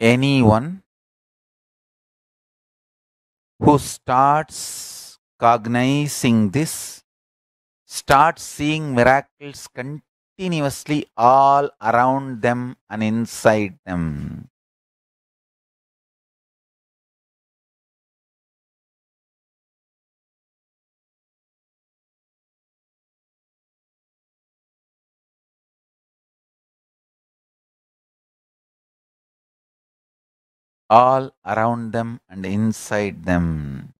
anyone who starts cognizing this starts seeing miracles continuously all around them and inside them all around them and inside them.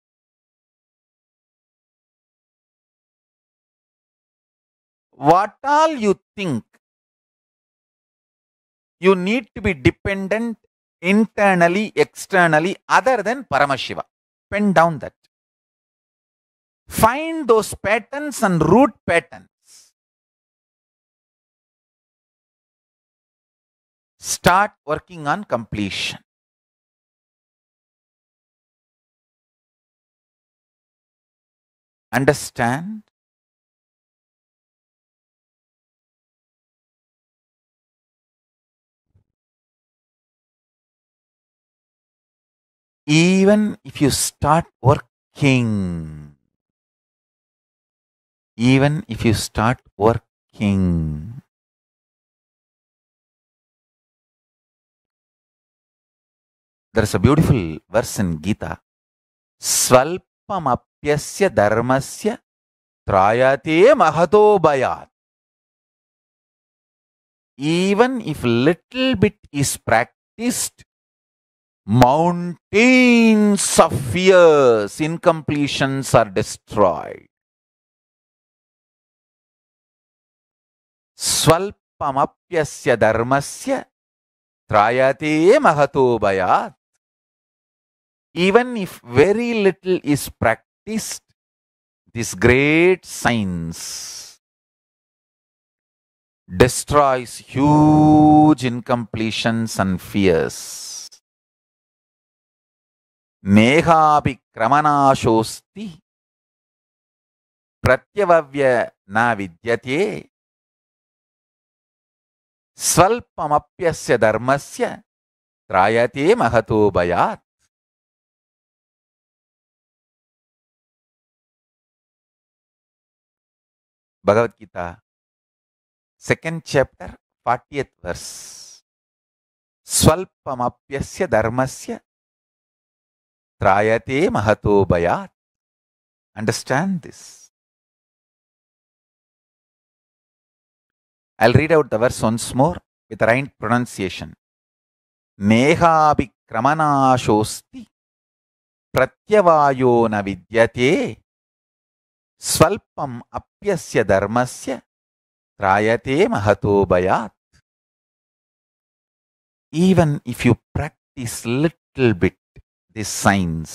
What all you think, you need to be dependent internally, externally, other than Paramashiva. Pen down that. Find those patterns and root patterns. Start working on completion. understand, even if you start working, even if you start working, there is a beautiful verse in Gita. Swalpam यस्य धर्मस्य त्रायते महतो भयात् even if little bit is practiced mountains of fears incompletions are destroyed स्वल्पमप्यस्य धर्मस्य त्रायते महतो भयात् even if very little is practiced practiced this great science destroys huge incompletions and fears. shosti pratyavavya na vidyate स्वल्पमप्यस्य धर्मस्य त्रायते महतो भयात् Bhagavad Gita second chapter fortieth verse ஸ்வல்பமப்பியஸ்ய தர்மஸ்ய திராயதே மகதோ பயாத் understand this I'll read out the verse once more with right pronunciation. Mehabikramanashosti pratyavayo na vidyate ಸ್ವಲ್ಪಂ ಅಪ್ಯಸ್ಯ ಧರ್ಮಸ್ಯ ತ್ರಾಯತೆ ಮಹತೋ ಭಯಾತ್ even if you practise little bit this science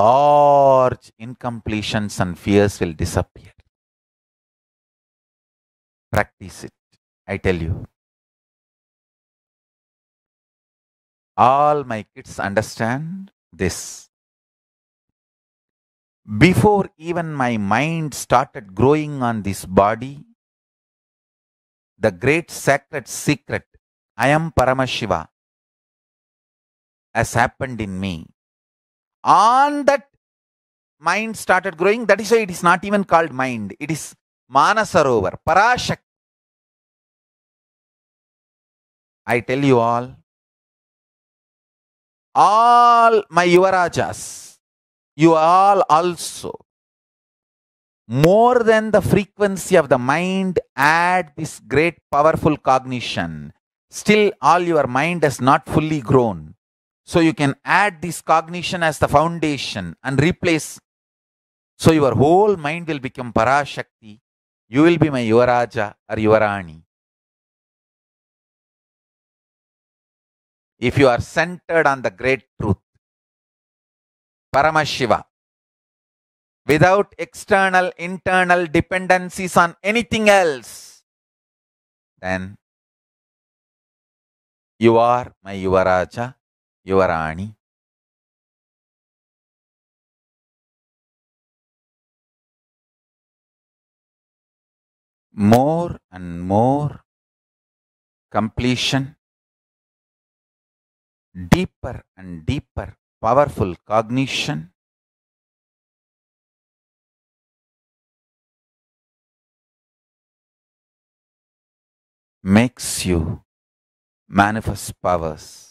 large incompletions and fears will disappear practise it I tell you all my kids understand this before even my mind started growing on this body, the great sacred secret, I am Paramashiva, has happened in me. On that mind started growing, that is why it is not even called mind, it is Manasarovar, Parashakti. I tell you all, all my Yuvarajas, you all also more than the frequency of the mind add this great powerful cognition still all your mind has not fully grown so you can add this cognition as the foundation and replace so your whole mind will become parashakti you will be my yuvaraja or yuvarani if you are centered on the great truth Paramashiva. Without external, internal dependencies on anything else, then you are my Yuvaraja, Yuvarani. More and more completion, deeper and deeper powerful cognition, makes you manifest powers.